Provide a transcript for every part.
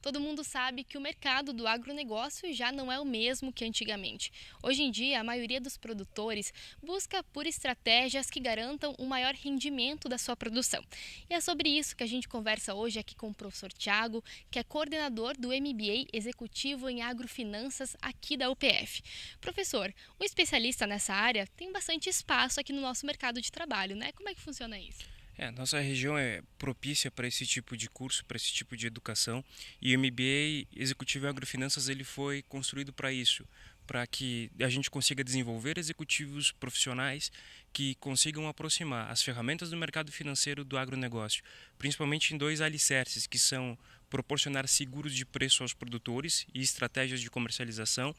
todo mundo sabe que o mercado do agronegócio já não é o mesmo que antigamente. Hoje em dia, a maioria dos produtores busca por estratégias que garantam um maior rendimento da sua produção. E é sobre isso que a gente conversa hoje aqui com o professor Tiago, que é coordenador do MBA Executivo em Agrofinanças aqui da UPF. Professor, o um especialista nessa área tem bastante espaço aqui no nosso mercado de trabalho, né? Como é que funciona isso? É, nossa região é propícia para esse tipo de curso, para esse tipo de educação, e o MBA Executivo em Agrofinanças ele foi construído para isso, para que a gente consiga desenvolver executivos profissionais que consigam aproximar as ferramentas do mercado financeiro do agronegócio, principalmente em dois alicerces, que são proporcionar seguros de preço aos produtores e estratégias de comercialização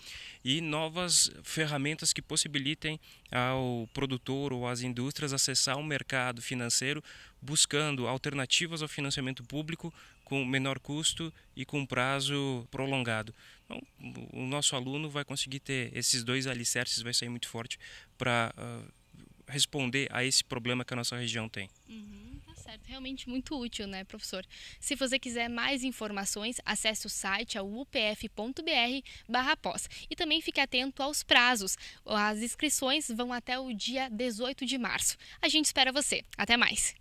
e novas ferramentas que possibilitem ao produtor ou às indústrias acessar o mercado financeiro buscando alternativas ao financiamento público com menor custo e com prazo prolongado. Então, o nosso aluno vai conseguir ter esses dois alicerces, vai sair muito forte para uh, responder a esse problema que a nossa região tem. Uhum, tá certo, realmente muito útil, né, professor? Se você quiser mais informações, acesse o site ao upf.br/pós e também fique atento aos prazos. As inscrições vão até o dia 18 de março. A gente espera você. Até mais.